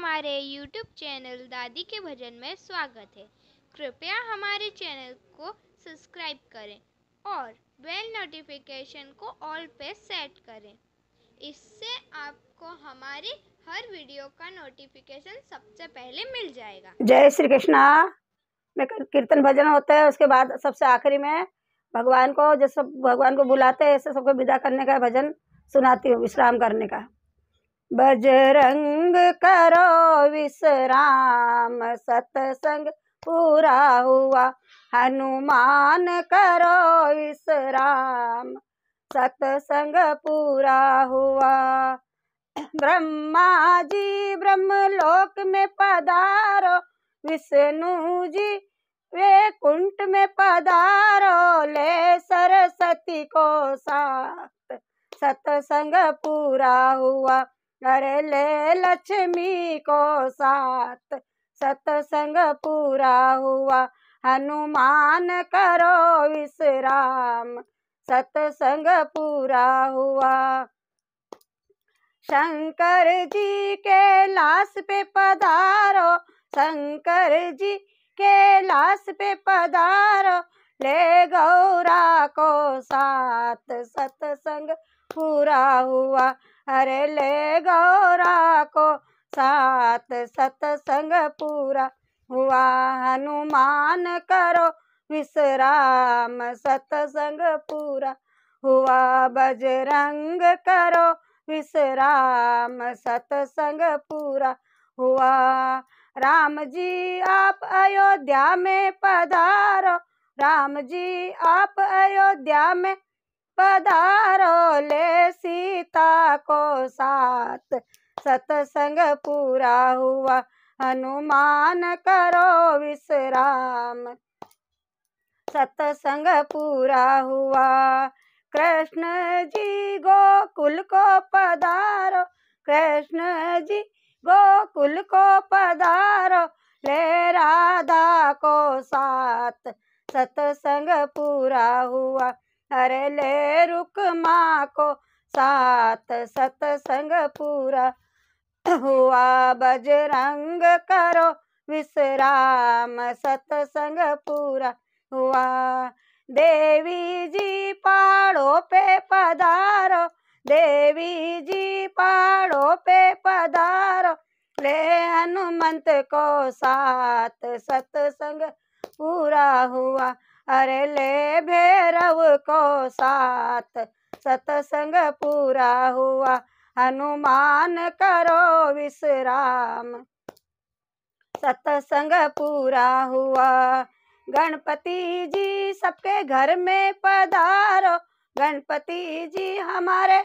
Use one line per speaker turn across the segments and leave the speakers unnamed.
हमारे YouTube channel दादी के भजन में स्वागत है कृपया हमारे चैनल को सब्सक्राइब करें और बेल नोटिफिकेशन को ऑल पे सेट करें इससे आपको हमारे हर वीडियो का नोटिफिकेशन सबसे पहले मिल जाएगा जय श्री कृष्णा में कीर्तन भजन होता है उसके बाद सबसे आखिरी में भगवान को जैसे भगवान को बुलाते हैं ऐसे सबको विदा करने का भजन सुनाती हूँ विश्राम करने का बजरंग करो विश्राम सत्संग पूरा हुआ हनुमान करो विश्राम सत्संग पूरा हुआ ब्रह्मा जी ब्रह्म लोक में पधारो विष्णु जी वे कुंट में पधारो ले सरस्वती को साथ सत्संग पूरा हुआ कर ले लक्ष्मी को साथ सत्संग पूरा हुआ हनुमान करो विश्राम सतसंग पूरा हुआ शंकर जी के लाश पे पधारो शंकर जी के लाश पे पधारो ले गौरा को सात सतसंग पूरा हुआ अरे ले गौरा को सात सतसंग पूरा हुआ हनुमान करो विश्राम सतसंग पूरा हुआ बजरंग करो विश्राम सतसंग पूरा हुआ राम जी आप अयोध्या में पधारो राम जी आप अयोध्या में पधारो ले सीता को साथ सतसंग पूरा हुआ हनुमान करो विश्राम सतसंग पूरा हुआ कृष्ण जी गोकुल को पधारो कृष्ण जी गोकुल को पधारो ले राधा को साथ सतसंग पूरा हुआ अरे ले रुक माँ को साथ सतसंग पूरा हुआ बजरंग करो विश्राम सतसंग पूरा हुआ देवी जी पहाड़ों पे पधारो देवी जी पहाड़ों पे पधारो ले हनुमंत को साथ सतसंग पूरा हुआ अरे ले भैरव को साथ सतसंग पूरा हुआ हनुमान करो विश्राम सतसंग पूरा हुआ गणपति जी सबके घर में पधारो गणपति जी हमारे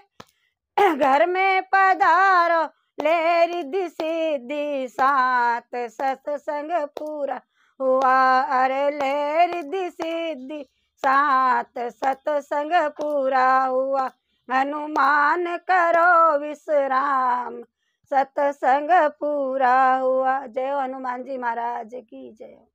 घर में पधारो ले रिद्धि सिद्धि सात सतसंग पूरा हुआ अरे ले रिद्धि सिद्धि सात सतसंग पूरा हुआ हनुमान करो विश्राम सतसंग पूरा हुआ जय हनुमान जी महाराज की जय